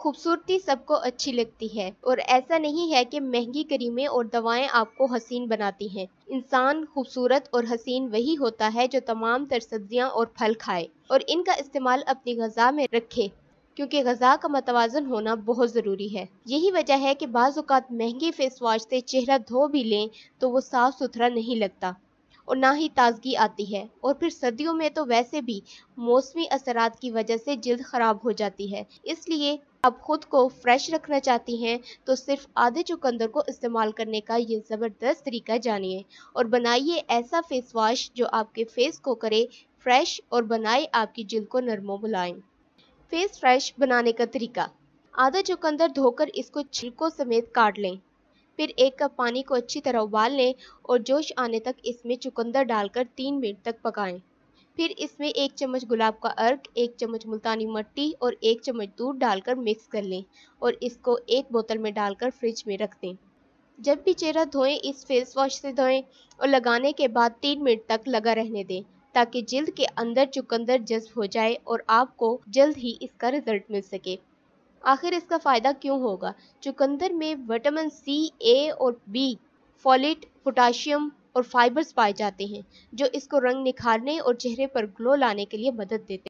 खूबसूरती सबको अच्छी लगती है और ऐसा नहीं है कि महंगी करीमें और दवाएं आपको हसीन बनाती हैं इंसान खूबसूरत और हसीन वही होता है जो तमाम तर सब्जियाँ और फल खाए और इनका इस्तेमाल अपनी गजा में रखे क्योंकि गज़ा का मतवाजन होना बहुत ज़रूरी है यही वजह है कि बाज़ात महंगे फेस वाश से चेहरा धो भी लें तो वो साफ़ सुथरा नहीं लगता और ना ही ताजगी आती है और फिर सर्दियों में तो वैसे भी मौसमी असरात की वजह से जल्द ख़राब हो जाती है इसलिए आप खुद को फ्रेश रखना चाहती हैं तो सिर्फ आधे चुकंदर को इस्तेमाल करने का ये ज़बरदस्त तरीका जानिए और बनाइए ऐसा फेस वॉश जो आपके फेस को करे फ्रेश और बनाए आपकी जल्द को नरमो मुलायम फेस फ्रेश बनाने का तरीका आधा चुकंदर धोकर इसको छिलकों समेत काट लें फिर एक कप पानी को अच्छी तरह उबाल लें और जोश आने तक इसमें चुकंदर डालकर तीन मिनट तक पकाएं। फिर इसमें एक चम्मच गुलाब का अर्क एक चम्मच मुल्तानी मट्टी और एक चम्मच दूध डालकर मिक्स कर लें और इसको एक बोतल में डालकर फ्रिज में रख दें जब भी चेहरा धोएं इस फेस वॉश से धोएं और लगाने के बाद तीन मिनट तक लगा रहने दें ताकि जल्द के अंदर चुकंदर जज्ब हो जाए और आपको जल्द ही इसका रिजल्ट मिल सके आखिर इसका फ़ायदा क्यों होगा चुकंदर में विटामिन सी ए और बी फॉलेट पोटाशियम और फाइबर्स पाए जाते हैं जो इसको रंग निखारने और चेहरे पर ग्लो लाने के लिए मदद देते हैं